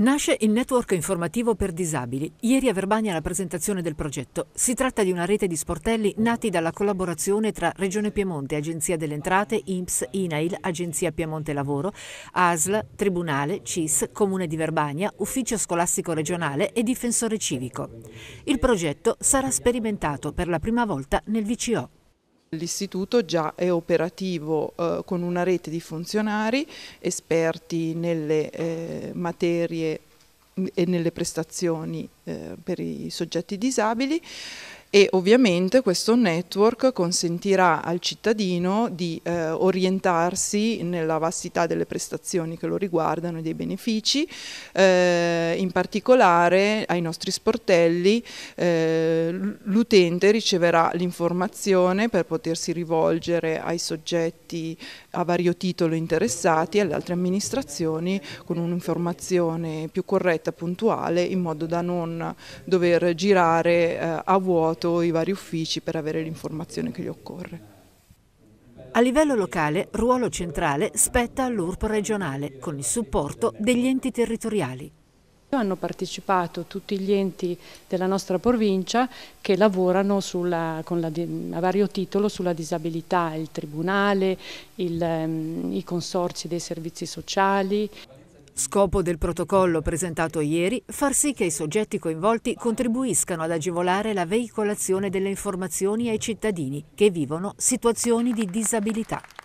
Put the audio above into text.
Nasce il network informativo per disabili. Ieri a Verbania la presentazione del progetto. Si tratta di una rete di sportelli nati dalla collaborazione tra Regione Piemonte, Agenzia delle Entrate, INPS, INAIL, Agenzia Piemonte Lavoro, ASL, Tribunale, CIS, Comune di Verbania, Ufficio Scolastico Regionale e Difensore Civico. Il progetto sarà sperimentato per la prima volta nel VCO. L'istituto già è operativo eh, con una rete di funzionari esperti nelle eh, materie mm, e nelle prestazioni eh, per i soggetti disabili e ovviamente questo network consentirà al cittadino di eh, orientarsi nella vastità delle prestazioni che lo riguardano e dei benefici, eh, in particolare ai nostri sportelli eh, l'utente riceverà l'informazione per potersi rivolgere ai soggetti a vario titolo interessati e alle altre amministrazioni con un'informazione più corretta, puntuale, in modo da non dover girare eh, a vuoto sito, i vari uffici per avere l'informazione che gli occorre. A livello locale, ruolo centrale spetta all'URP regionale con il supporto degli enti territoriali. Hanno partecipato tutti gli enti della nostra provincia che lavorano sulla, la, a vario titolo sulla disabilità, il Tribunale, il, ehm, i consorzi dei servizi sociali. Scopo del protocollo presentato ieri, far sì che i soggetti coinvolti contribuiscano ad agevolare la veicolazione delle informazioni ai cittadini che vivono situazioni di disabilità.